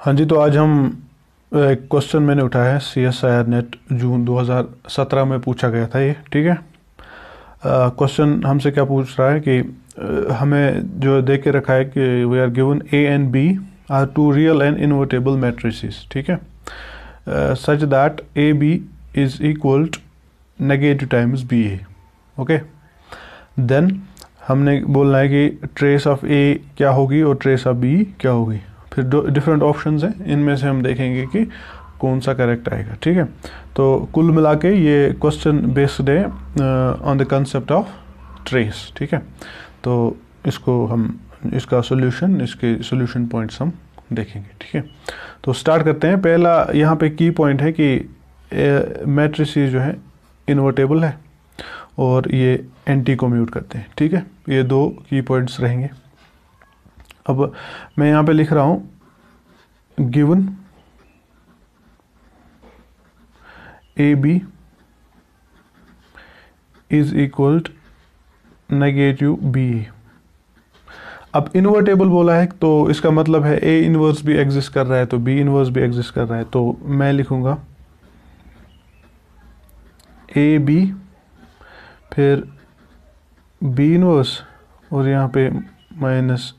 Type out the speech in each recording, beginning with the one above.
हाँ जी तो आज हम एक क्वेश्चन मैंने उठाया है C S I R NET June 2017 में पूछा गया था ये ठीक है क्वेश्चन हमसे क्या पूछ रहा है कि आ, हमें जो देख के रखा है कि we are given A and B are two real and invertible matrices ठीक है such that A B is equal negative times B A okay then हमने बोलना है कि ट्रेस ऑफ ए क्या होगी और ट्रेस ऑफ बी क्या होगी फिर डिफरेंट ऑप्शन हैं इनमें से हम देखेंगे कि कौन सा करेक्ट आएगा ठीक है तो कुल मिला के ये क्वेश्चन बेस्ड है on the concept of trace ठीक है तो इसको हम इसका सोल्यूशन इसके सोल्यूशन पॉइंट्स हम देखेंगे ठीक है तो स्टार्ट करते हैं पहला यहाँ पे की पॉइंट है कि मैट्रिस uh, जो है इन्वर्टेबल है और ये एंटी को करते हैं ठीक है ये दो की पॉइंट्स रहेंगे अब मैं यहाँ पे लिख रहा हूँ given A B is equal negative B अब इन्वर्टेबल बोला है तो इसका मतलब है ए इन्वर्स भी एग्जिस्ट कर रहा है तो बी इनवर्स भी एग्जिस्ट कर रहा है तो मैं लिखूंगा ए बी फिर बी इनवर्स और यहाँ पे माइनस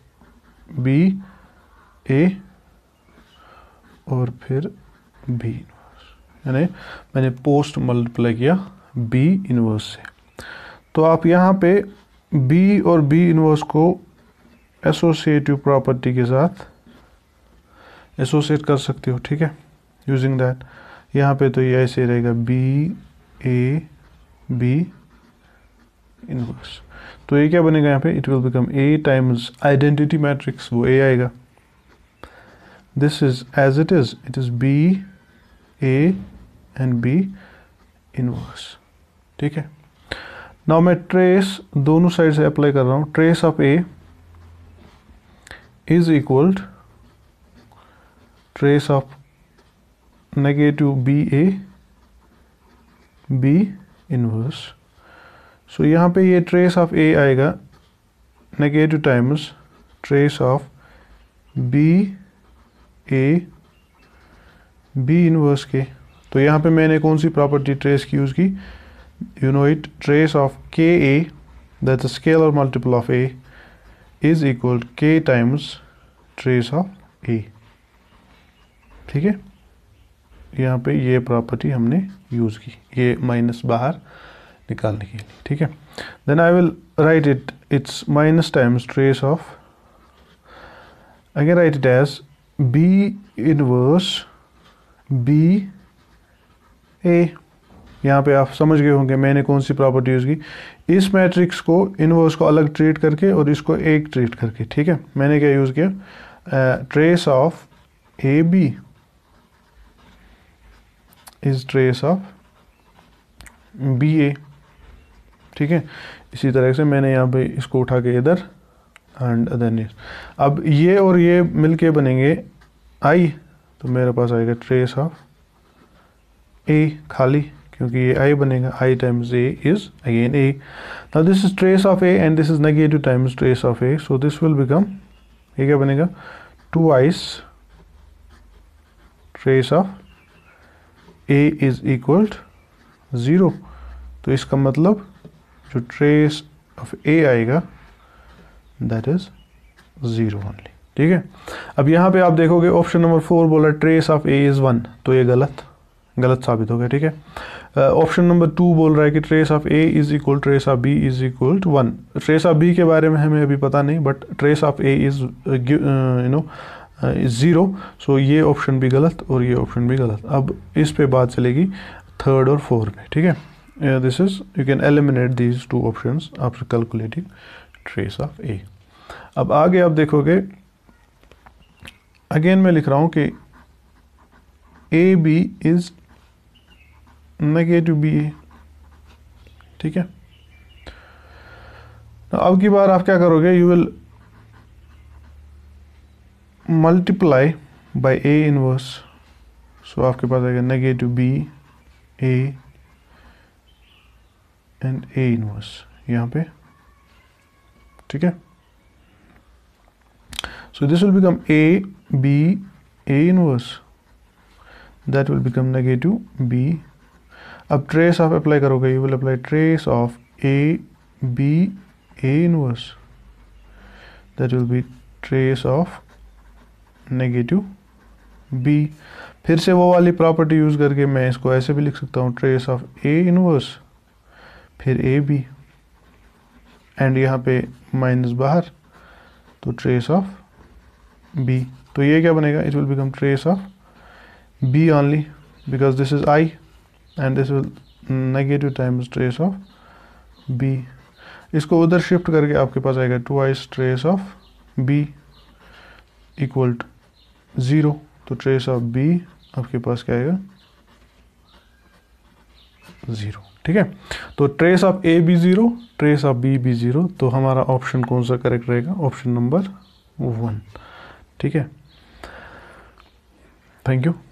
बी ए और फिर बी इनवर्स यानी मैंने पोस्ट मल्टीप्लाई किया बी इनवर्स से तो आप यहाँ पे बी और बी इनवर्स को एसोसिएटिव प्रॉपर्टी के साथ एसोसिएट कर सकते हो ठीक है यूजिंग दैट यहाँ पे तो ये ऐसे रहेगा बी ए बी इनवर्स तो ये क्या बनेगा यहाँ पे it will become A times identity matrix वो ए आएगा this is as it is it is B A and B inverse ठीक है नाउ मैं ट्रेस दोनों साइड से अप्लाई कर रहा हूँ trace of A is equal trace of negative B A B inverse so so, यहाँ पे ये ट्रेस ऑफ ए आएगा negative times trace of B A B inverse के तो यहाँ पे मैंने कौन सी प्रॉपर्टी ट्रेस की यूज़ की you know it trace of K A that scale और multiple of A is equal K times trace of A ठीक है यहाँ पे ये प्रॉपर्टी हमने यूज़ की ये माइनस बाहर निकालने के लिए ठीक है then I will write it it's minus times trace of again write it as B inverse B A यहाँ पे आप समझ गए होंगे मैंने कौन सी प्रॉपर्टी यूज़ की इस मैट्रिक्स को इनवर्स को अलग ट्रीट करके और इसको एक ट्रीट करके ठीक है मैंने क्या यूज़ किया trace of A B is trace of B A ठीक है इसी तरह से मैंने यहाँ पे इसको उठा के इधर एंड अदर देन अब ये और ये मिल के बनेंगे आई तो मेरे पास आएगा ट्रेस ऑफ ए खाली क्योंकि ये आई बनेगा I times A is again A ना this is trace of A and this is negative times trace of A so this will become ये क्या बनेगा twice trace of A is equalled zero तो इसका मतलब जो trace of A आएगा that is zero only ठीक है अब यहाँ पे आप देखोगे ऑप्शन नंबर फोर बोला trace of A is one तो ये गलत गलत साबित हो गया ठीक है ऑप्शन नंबर टू बोल रहा है कि trace of A is equal trace of B is equal to one trace of B के बारे में हमें अभी पता नहीं but trace of A is you know zero so ये ऑप्शन भी गलत और ये ऑप्शन भी गलत अब इस पे बात चलेगी थर्ड और फोर्थ में ठीक है this this is you can eliminate these two options after calculating trace of a अब आगे आप देखोगे अगेन मैं लिख रहा हूँ कि A B is negative B A ठीक है अब की बार आप क्या करोगे you will multiply by A inverse so आपके पास आएगा negative B A and A inverse यहाँ पे ठीक है so this will become A B A inverse that will become negative B अब ट्रेस आप अप्लाई करोगे you will apply trace of A B A inverse that will be trace of negative B फिर से वो वाली property use करके मैं इसको ऐसे भी लिख सकता हूँ ट्रेस ऑफ ए इनवर्स फिर ए बी एंड यहाँ पे माइनस बाहर तो ट्रेस ऑफ बी तो ये क्या बनेगा it will become trace of B only because this is I and this will negative times trace of B इसको उधर शिफ्ट करके आपके पास आएगा twice trace of B equal zero तो ट्रेस ऑफ बी आपके पास क्या आएगा ज़ीरो ठीक है तो trace of A B zero trace of B B zero तो हमारा ऑप्शन कौन सा करेक्ट रहेगा ऑप्शन नंबर वन ठीक है थैंक यू